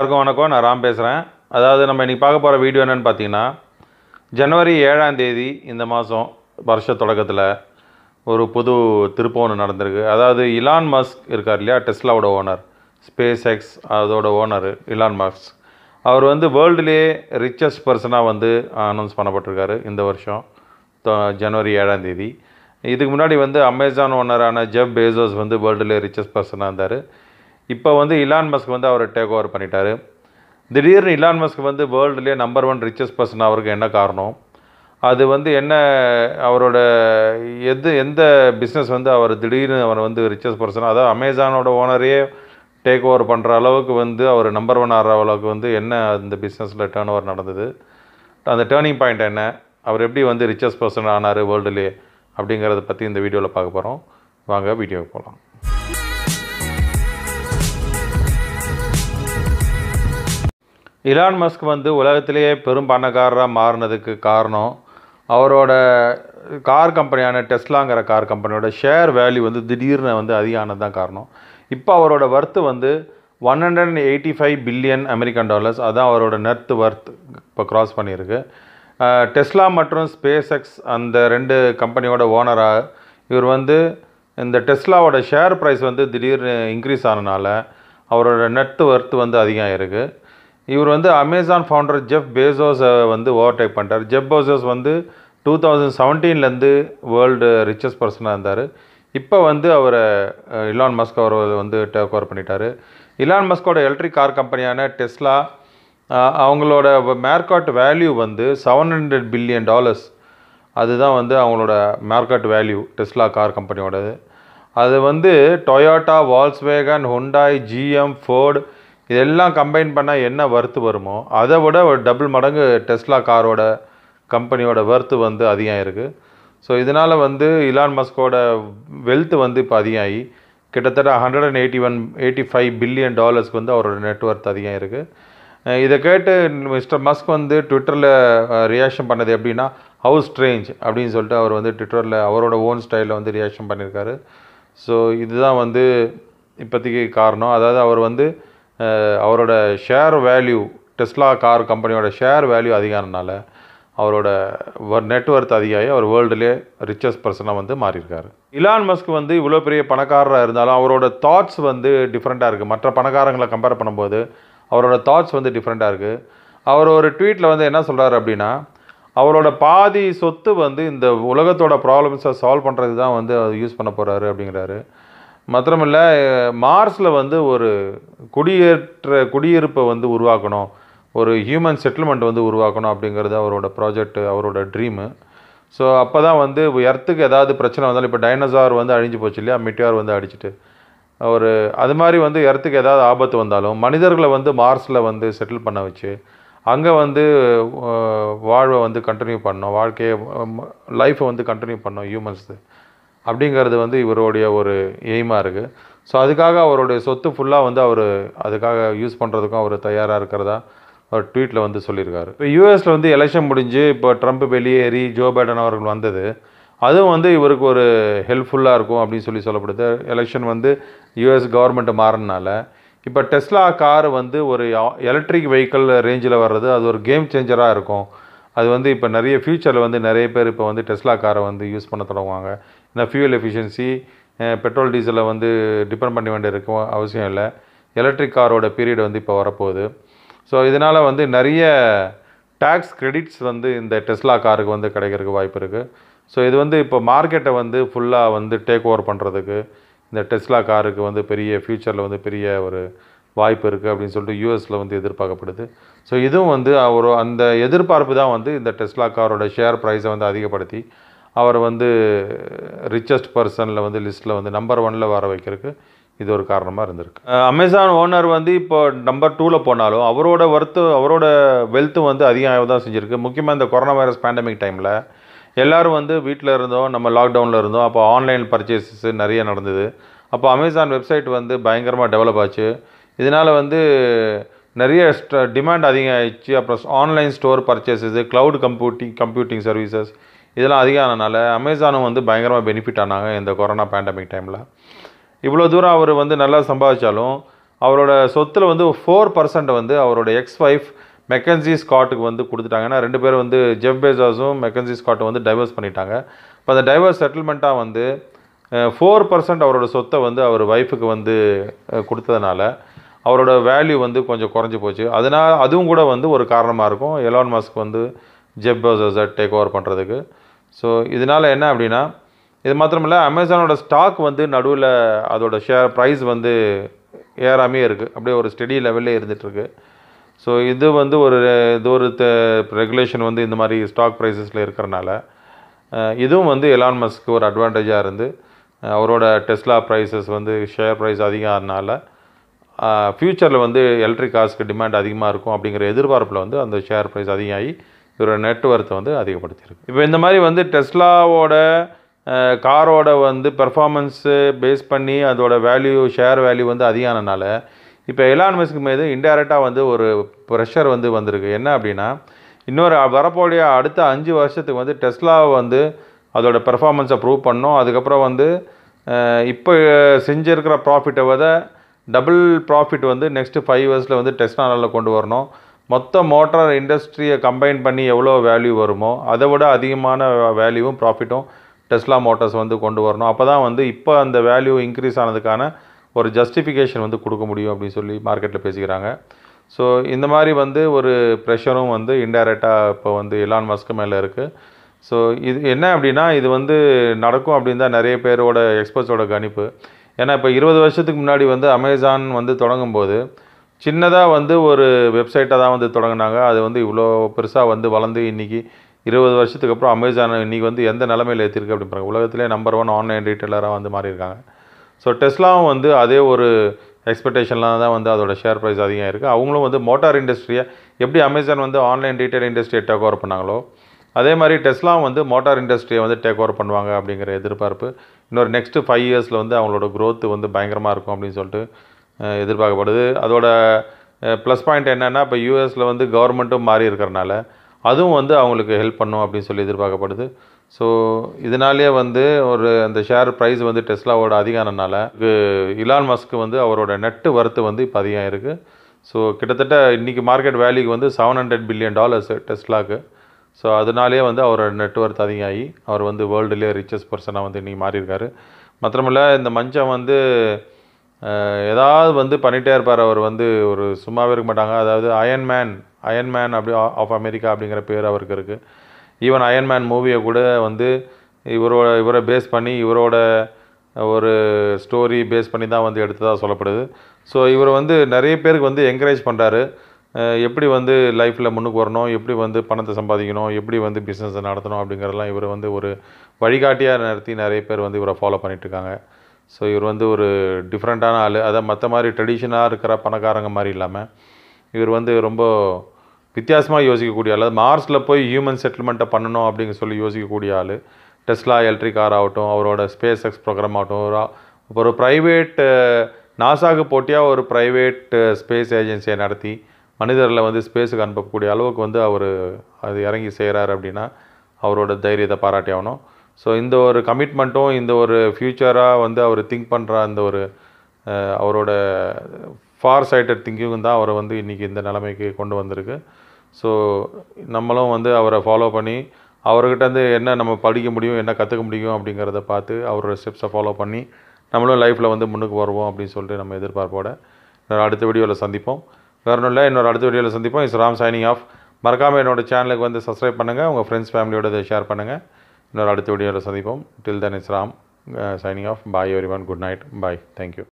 எல்லாருக்கும் வணக்கம் நான் ராம் பேசுகிறேன் அதாவது நம்ம இன்றைக்கி பார்க்க போகிற வீடியோ என்னென்னு பார்த்தீங்கன்னா ஜனவரி ஏழாம் தேதி இந்த மாதம் வருஷ தொடக்கத்தில் ஒரு புது திருப்பம் ஒன்று நடந்திருக்கு அதாவது இலான் மஸ்க் இருக்கார் இல்லையா டெஸ்லாவோட ஓனர் ஸ்பேஸ் எக்ஸ் அதோட ஓனர் இலான் மஸ்க் அவர் வந்து வேர்ல்டுலேயே ரிச்சஸ்ட் பர்சனாக வந்து அனௌன்ஸ் பண்ணப்பட்டிருக்காரு இந்த வருஷம் ஜனவரி ஏழாம் தேதி இதுக்கு முன்னாடி வந்து அமேசான் ஓனரான ஜெப் பேசோஸ் வந்து வேர்ல்டுலேயே ரிச்சஸ்ட் பர்சனாக இருந்தார் இப்போ வந்து இலான் மஸ்க் வந்து அவர் டேக் ஓவர் பண்ணிட்டார் திடீர்னு இலான் மஸ்க் வந்து வேர்ல்டுலேயே நம்பர் ஒன் ரிச்சஸ்ட் பர்சன் அவருக்கு என்ன காரணம் அது வந்து என்ன அவரோட எது எந்த பிஸ்னஸ் வந்து அவர் திடீர்னு அவர் வந்து ரிச்சஸ்ட் பர்சன் அதாவது அமேசானோட ஓனரையே டேக் ஓவர் பண்ணுற அளவுக்கு வந்து அவர் நம்பர் ஒன் ஆகிற அளவுக்கு வந்து என்ன அந்த பிஸ்னஸில் டேர்ன் ஓவர் நடந்தது அந்த டேர்னிங் பாயிண்ட் என்ன அவர் எப்படி வந்து ரிச்சஸ்ட் பர்சன் ஆனார் வேர்ல்டுலேயே அப்படிங்கிறத பற்றி இந்த வீடியோவில் பார்க்க போகிறோம் வாங்க வீடியோவுக்கு போகலாம் இலான் மஸ்க் வந்து உலகத்திலேயே பெரும் பணக்காரராக மாறினதுக்கு காரணம் அவரோட கார் கம்பெனியான டெஸ்லாங்கிற கார் கம்பெனியோட ஷேர் வேல்யூ வந்து திடீர்னு வந்து அதிகமானது தான் காரணம் இப்போ அவரோட ஒர்த்து வந்து one hundred and eighty five billion American dollars அதுதான் அவரோட நெர்த் ஒர்த் இப்போ க்ராஸ் பண்ணியிருக்கு டெஸ்லா மற்றும் ஸ்பேஸ் எக்ஸ் அந்த ரெண்டு கம்பெனியோட ஓனராக இவர் வந்து இந்த டெஸ்லாவோட ஷேர் ப்ரைஸ் வந்து திடீர்னு இன்க்ரீஸ் ஆனனால அவரோட நெட் ஒர்த் வந்து அதிகம் இருக்குது இவர் வந்து அமேசான் ஃபவுண்டர் ஜெஃப் பேசோஸை வந்து ஓவர்டேக் பண்ணிட்டார் ஜெஃப் பேசோஸ் வந்து டூ தௌசண்ட் செவன்டீன்லேருந்து வேர்ல்டு ரிச்சஸ் பர்சனாக இருந்தார் இப்போ வந்து அவரை இலான் மஸ்க் அவர் வந்து டேக் ஓவர் பண்ணிட்டார் இலான் மஸ்கோட எலக்ட்ரிக் கார் கம்பெனியான டெஸ்லா அவங்களோட மேர்காட் வேல்யூ வந்து செவன் ஹண்ட்ரட் பில்லியன் டாலர்ஸ் அதுதான் வந்து அவங்களோட மேர்காட் வேல்யூ டெஸ்லா கார் கம்பெனியோடது அது வந்து Toyota Volkswagen Hyundai GM Ford இதெல்லாம் கம்பைன் பண்ணால் என்ன வர்த்து வருமோ அதை விட ஒரு டபுள் மடங்கு டெஸ்லா காரோட கம்பெனியோட வர்த்து வந்து அதிகம் இருக்குது ஸோ இதனால் வந்து இலான் மஸ்கோட வெல்த்து வந்து இப்போ அதிகமாகி கிட்டத்தட்ட hundred and eighty one eighty five billion டாலர்ஸ்க்கு வந்து அவரோட நெட்ஒர்க் அதிகம் இருக்குது இதை கேட்டு மிஸ்டர் மஸ்க் வந்து ட்விட்டரில் ரியாக்ஷன் பண்ணது எப்படின்னா ஹவு ஸ்ட்ரேஞ்ச் அப்படின்னு சொல்லிட்டு அவர் வந்து ட்விட்டரில் அவரோட ஓன் ஸ்டைலில் வந்து ரியாக்ஷன் பண்ணியிருக்காரு ஸோ இதுதான் வந்து இப்போதைக்கு காரணம் அதாவது அவர் வந்து அவரோட ஷேர் வேல்யூ டெஸ்லா கார் கம்பெனியோட ஷேர் வேல்யூ அதிகாரனால அவரோட நெட்ஒர்த் அதிகாரி அவர் வேர்ல்டுலே ரிச்சஸ்ட் பர்சனாக வந்து மாறியிருக்காரு இலான் மஸ்க் வந்து இவ்வளோ பெரிய பணக்காரராக இருந்தாலும் அவரோட தாட்ஸ் வந்து டிஃப்ரெண்ட்டாக இருக்குது மற்ற பணக்காரங்களை கம்பேர் பண்ணும்போது அவரோட தாட்ஸ் வந்து டிஃப்ரெண்ட்டாக இருக்குது அவர் ஒரு ட்வீட்டில் வந்து என்ன சொல்கிறாரு அப்படின்னா அவரோட பாதி சொத்து வந்து இந்த உலகத்தோட ப்ராப்ளம்ஸை சால்வ் பண்ணுறது தான் வந்து யூஸ் பண்ண போகிறாரு அப்படிங்கிறாரு மாத்திரமில்ல மார்ஸில் வந்து ஒரு குடியேற்ற குடியிருப்பை வந்து உருவாக்கணும் ஒரு ஹியூமன் செட்டில்மெண்ட் வந்து உருவாக்கணும் அப்படிங்கிறது அவரோட ப்ராஜெக்ட் அவரோட ட்ரீமு ஸோ அப்போ தான் வந்து எர்த்துக்கு ஏதாவது பிரச்சனை வந்தாலும் இப்போ டைனோசார் வந்து அழிஞ்சு போச்சு இல்லையா மிட்டியார் வந்து அடிச்சுட்டு ஒரு அது மாதிரி வந்து எர்த்துக்கு ஏதாவது ஆபத்து வந்தாலும் மனிதர்களை வந்து மார்ஸில் வந்து செட்டில் பண்ண வச்சு அங்கே வந்து வாழ்வை வந்து கண்டினியூ பண்ணோம் வாழ்க்கையை லைஃப்பை வந்து கண்டினியூ பண்ணோம் ஹியூமன்ஸு அப்படிங்கிறது வந்து இவருடைய ஒரு எய்மாக இருக்குது ஸோ அதுக்காக அவருடைய சொத்து ஃபுல்லாக வந்து அவர் அதுக்காக யூஸ் பண்ணுறதுக்கும் அவர் தயாராக இருக்கிறதா அவர் ட்வீட்டில் வந்து சொல்லியிருக்காரு இப்போ யூஎஸில் வந்து எலெக்ஷன் முடிஞ்சு இப்போ ட்ரம்ப் வெளியேறி ஜோ பைடன் அவர்கள் வந்தது அதுவும் வந்து இவருக்கு ஒரு ஹெல்ப்ஃபுல்லாக இருக்கும் அப்படின்னு சொல்லி சொல்லப்படுது எலெக்ஷன் வந்து யூஎஸ் கவர்மெண்ட் மாறினால இப்போ டெஸ்லா கார் வந்து ஒரு எலக்ட்ரிக் வெஹிக்கிள் ரேஞ்சில் வர்றது அது ஒரு கேம் சேஞ்சராக இருக்கும் அது வந்து இப்போ நிறைய ஃப்யூச்சரில் வந்து நிறைய பேர் இப்போ வந்து டெஸ்லா காரை வந்து யூஸ் பண்ண தொடங்குவாங்க ஏன்னா ஃபியூல் எஃபிஷியன்சி பெட்ரோல் டீசலை வந்து டிபெண்ட் பண்ண வேண்டியிருக்கும் அவசியம் இல்லை எலக்ட்ரிக் காரோட பீரியட் வந்து இப்போ வரப்போகுது ஸோ இதனால் வந்து நிறைய டேக்ஸ் கிரெடிட்ஸ் வந்து இந்த டெஸ்லா காருக்கு வந்து கிடைக்கிறதுக்கு வாய்ப்பு இருக்குது ஸோ இது வந்து இப்போ மார்க்கெட்டை வந்து ஃபுல்லாக வந்து டேக் ஓவர் பண்ணுறதுக்கு இந்த டெஸ்லா காருக்கு வந்து பெரிய ஃப்யூச்சரில் வந்து பெரிய ஒரு வாய்ப்பு இருக்குது அப்படின்னு சொல்லிட்டு யூஎஸில் வந்து எதிர்பார்க்கப்படுது ஸோ இதுவும் வந்து அவர் அந்த எதிர்பார்ப்பு தான் வந்து இந்த டெஸ்லா காரோட ஷேர் ப்ரைஸை வந்து அதிகப்படுத்தி அவர் வந்து ரிச்சஸ்ட் பர்சனில் வந்து லிஸ்ட்டில் வந்து நம்பர் ஒனில் வர வைக்கிறதுக்கு இது ஒரு காரணமாக இருந்திருக்கு அமேசான் ஓனர் வந்து இப்போ நம்பர் டூவில் போனாலும் அவரோட ஒர்த்து அவரோட வெல்த்தும் வந்து அதிகம் தான் செஞ்சுருக்கு முக்கியமாக இந்த கொரோனா வைரஸ் பேண்டமிக் டைமில் எல்லோரும் வந்து வீட்டில் இருந்தோம் நம்ம லாக்டவுனில் இருந்தோம் அப்போ ஆன்லைன் பர்ச்சேஸஸ் நிறைய நடந்தது அப்போ அமேசான் வெப்சைட் வந்து பயங்கரமாக டெவலப் ஆச்சு இதனால் வந்து நிறைய டிமாண்ட் அதிகம் ஆயிடுச்சு அப்புறம் online store purchases cloud computing computing services இதெல்லாம் அதிகம் ஆனால் அமேசானும் வந்து பயங்கரமாக பெனிஃபிட் ஆனாங்க இந்த கொரோனா பேண்டமிக் டைமில் இவ்வளோ தூரம் அவர் வந்து நல்லா சம்பாதிச்சாலும் அவரோட சொத்தில் வந்து ஃபோர் பர்சன்ட் வந்து அவரோட எக்ஸ் ஒய்ஃப் மெக்கன்சி ஸ்காட்டுக்கு வந்து கொடுத்துட்டாங்கன்னா ரெண்டு பேரும் வந்து ஜெஃப் பேசாஸும் மெக்கன்சி ஸ்காட்டும் வந்து டைவர்ஸ் பண்ணிட்டாங்க இப்போ அந்த டைவர்ஸ் செட்டில்மெண்ட்டாக வந்து ஃபோர் பர்சன்ட் அவரோட சொத்தை வந்து அவர் ஒய்ஃபுக்கு வந்து கொடுத்ததுனால அவரோட வேல்யூ வந்து கொஞ்சம் குறைஞ்சி போச்சு அதனால் அதுவும் கூட வந்து ஒரு காரணமாக இருக்கும் எலான் மஸ்க் வந்து ஜெப் பசஸை டேக் ஓவர் பண்ணுறதுக்கு ஸோ இதனால் என்ன அப்படின்னா இது மாத்திரமில்ல அமேசானோட ஸ்டாக் வந்து நடுவில் அதோட ஷேர் ப்ரைஸ் வந்து ஏறாமே இருக்குது அப்படியே ஒரு ஸ்டெடி லெவல்லே இருந்துகிட்ருக்கு ஸோ இது வந்து ஒரு இது ஒரு ரெகுலேஷன் வந்து இந்த மாதிரி ஸ்டாக் ப்ரைஸஸில் இருக்கிறனால இதுவும் வந்து எலான் மஸ்க்கு ஒரு அட்வான்டேஜாக இருந்து அவரோட டெஸ்லா ப்ரைஸஸ் வந்து ஷேர் ப்ரைஸ் அதிகம் ஆனால் ஃப்யூச்சரில் வந்து எலக்ட்ரிக் காசுக்கு டிமாண்ட் அதிகமாக இருக்கும் அப்படிங்கிற எதிர்பார்ப்பில் வந்து அந்த ஷேர் ப்ரைஸ் அதிகமாகி இவரோட நெட்ஒர்த்தை வந்து அதிகப்படுத்தியிருக்கு இப்போ இந்த மாதிரி வந்து டெஸ்லாவோட காரோட வந்து பெர்ஃபார்மன்ஸு பேஸ் பண்ணி அதோட வேல்யூ ஷேர் வேல்யூ வந்து அதிகானனால இப்போ எலான்மஸ்க்கு மீது இன்டைரக்டாக வந்து ஒரு ப்ரெஷர் வந்து வந்திருக்கு என்ன அப்படின்னா இன்னொரு வரப்போடைய அடுத்த அஞ்சு வருஷத்துக்கு வந்து டெஸ்லாவை வந்து அதோடய பெர்ஃபார்மன்ஸை ப்ரூவ் பண்ணோம் அதுக்கப்புறம் வந்து இப்போ செஞ்சுருக்கிற ப்ராஃபிட்டை விட டபுள் ப்ராஃபிட் வந்து நெக்ஸ்ட்டு ஃபைவ் இயர்ஸில் வந்து டெஸ்டானாவில் கொண்டு வரணும் மொத்த மோட்டார் இண்டஸ்ட்ரியை கம்பைன் பண்ணி எவ்வளோ வேல்யூ வருமோ அதை விட அதிகமான வேல்யூவும் ப்ராஃபிட்டும் டெஸ்லா மோட்டார்ஸ் வந்து கொண்டு வரணும் அப்போ தான் வந்து இப்போ அந்த வேல்யூ இன்க்ரீஸ் ஆனதுக்கான ஒரு ஜஸ்டிஃபிகேஷன் வந்து கொடுக்க முடியும் அப்படின்னு சொல்லி மார்க்கெட்டில் பேசிக்கிறாங்க ஸோ இந்த மாதிரி வந்து ஒரு ப்ரெஷரும் வந்து இன்டைரக்டாக இப்போ வந்து எலான் மஸ்க்கு மேலே இருக்குது ஸோ இது என்ன அப்படின்னா இது வந்து நடக்கும் அப்படின்னு தான் நிறைய பேரோட எக்ஸ்பர்ட்ஸோட கணிப்பு ஏன்னா இப்போ இருபது வருஷத்துக்கு முன்னாடி வந்து அமேசான் வந்து தொடங்கும் போது சின்னதாக வந்து ஒரு வெப்சைட்டாக தான் வந்து தொடங்கினாங்க அது வந்து இவ்வளோ பெருசாக வந்து வளர்ந்து இன்றைக்கி இருபது வருஷத்துக்கு அப்புறம் அமேசான் இன்றைக்கி வந்து எந்த நிலமையில் ஏற்றிருக்கு அப்படின்றாங்க உலகத்திலே நம்பர் ஒன் ஆன்லைன் ரீட்டைலராக வந்து மாறியிருக்காங்க ஸோ டெஸ்லாவும் வந்து அதே ஒரு எக்ஸ்பெக்டேஷன்லாம் தான் வந்து அதோட ஷேர் ப்ரைஸ் அதிகம் இருக்குது அவங்களும் வந்து மோட்டார் இண்டஸ்ட்ரியை எப்படி அமேசான் வந்து ஆன்லைன் ரீட்டைல் இண்டஸ்ட்ரியை டேக் ஓவர் பண்ணாங்களோ அதே மாதிரி டெஸ்லாம் வந்து மோட்டார் இண்டஸ்ட்ரியை வந்து டேக் ஓவர் பண்ணுவாங்க அப்படிங்கிற எதிர்பார்ப்பு இன்னொரு நெக்ஸ்ட்டு ஃபைவ் இயர்ஸில் வந்து அவங்களோட க்ரோத்து வந்து பயங்கரமாக இருக்கும் அப்படின்னு சொல்லிட்டு எதிர்பார்க்கப்படுது அதோட ப்ளஸ் பாயிண்ட் என்னென்னா இப்போ யூஎஸில் வந்து கவர்மெண்ட்டும் மாறி இருக்கிறனால அதுவும் வந்து அவங்களுக்கு ஹெல்ப் பண்ணும் அப்படின்னு சொல்லி எதிர்பார்க்கப்படுது ஸோ இதனாலேயே வந்து ஒரு அந்த ஷேர் ப்ரைஸ் வந்து டெஸ்லாவோட அதிகானனால இலான் மஸ்க்கு வந்து அவரோட நெட்டு வரத்து வந்து இப்போ அதிகம் இருக்குது ஸோ கிட்டத்தட்ட இன்றைக்கி மார்க்கெட் வேல்யூக்கு வந்து செவன் ஹண்ட்ரட் பில்லியன் டாலர்ஸ் டெஸ்லாக்கு ஸோ அதனாலே வந்து அவரோட நெட்ஒர்த் அதிகமாகி அவர் வந்து வேர்ல்டுலேயே ரிச்சஸ்ட் பர்சனாக வந்து இன்றைக்கி மாறியிருக்காரு மாத்திரமில்ல இந்த மஞ்சம் வந்து ஏதாவது வந்து பண்ணிகிட்டே இருப்பார் அவர் வந்து ஒரு சும்மாவே இருக்க மாட்டாங்க அதாவது அயன்மேன் அயன்மேன் அப்படி ஆஃப் அமெரிக்கா அப்படிங்கிற பேர் அவருக்கு இருக்குது ஈவன் அயன்மேன் மூவியை கூட வந்து இவரோட இவரை பேஸ் பண்ணி இவரோட ஒரு ஸ்டோரி பேஸ் பண்ணி தான் வந்து எடுத்ததாக சொல்லப்படுது ஸோ இவர் வந்து நிறைய பேருக்கு வந்து என்கரேஜ் பண்ணுறாரு எப்படி வந்து லைஃப்பில் முன்னுக்கு வரணும் எப்படி வந்து பணத்தை சம்பாதிக்கணும் எப்படி வந்து பிஸ்னஸை நடத்தணும் அப்படிங்கிறதெல்லாம் இவர் வந்து ஒரு வழிகாட்டியாக நடத்தி நிறைய பேர் வந்து இவரை ஃபாலோ பண்ணிகிட்ருக்காங்க ஸோ இவர் வந்து ஒரு டிஃப்ரெண்ட்டான ஆள் அதை மற்ற மாதிரி ட்ரெடிஷனாக இருக்கிற பணக்காரங்க மாதிரி இல்லாமல் இவர் வந்து ரொம்ப வித்தியாசமாக யோசிக்கக்கூடிய ஆள் மார்ஸில் போய் ஹியூமன் செட்டில்மெண்ட்டை பண்ணணும் அப்படிங்க சொல்லி யோசிக்கக்கூடிய ஆள் டெஸ்லா எலக்ட்ரிக் கார் ஆகட்டும் அவரோட ஸ்பேஸ் எக்ஸ் ப்ரோக்ராம் ஆகட்டும் ஒரு ஒரு ப்ரைவேட்டு நாசாவுக்கு போட்டியாக ஒரு ப்ரைவேட் ஸ்பேஸ் ஏஜென்சியை நடத்தி மனிதர்களை வந்து ஸ்பேஸுக்கு அனுப்பக்கூடிய அளவுக்கு வந்து அவர் அது இறங்கி செய்கிறார் அப்படின்னா அவரோட தைரியத்தை பாராட்டி ஆகணும் ஸோ இந்த ஒரு கமிட்மெண்ட்டும் இந்த ஒரு ஃப்யூச்சராக வந்து அவர் திங்க் பண்ணுற அந்த ஒரு அவரோட ஃபார் சைட்டட் திங்கிங்கும் தான் அவரை வந்து இன்றைக்கி இந்த நிலைமைக்கு கொண்டு வந்திருக்கு ஸோ நம்மளும் வந்து அவரை ஃபாலோ பண்ணி அவர்கிட்ட வந்து என்ன நம்ம படிக்க முடியும் என்ன கற்றுக்க முடியும் அப்படிங்கிறத பார்த்து அவரோட ஸ்டெப்ஸை ஃபாலோ பண்ணி நம்மளும் லைஃப்பில் வந்து முன்னுக்கு வருவோம் அப்படின்னு சொல்லிட்டு நம்ம எதிர்பார்ப்போட அடுத்த வீடியோவில் சந்திப்போம் வேறு ஒன்றும் இல்லை இன்னொரு அடுத்த வீடியோவில் சந்திப்போம் இஸ் ராம் சைனிங் ஆஃப் மறக்காமல் என்னோடய சேனலுக்கு வந்து சப்ஸ்கிரைப் பண்ணுங்கள் உங்கள் ஃப்ரெண்ட்ஸ் ஃபேமிலியோட ஷேர் பண்ணுங்கள் இன்னொரு அடுத்த வீடியோவில் சந்திப்போம் till then is Ram signing off bye everyone good night bye thank you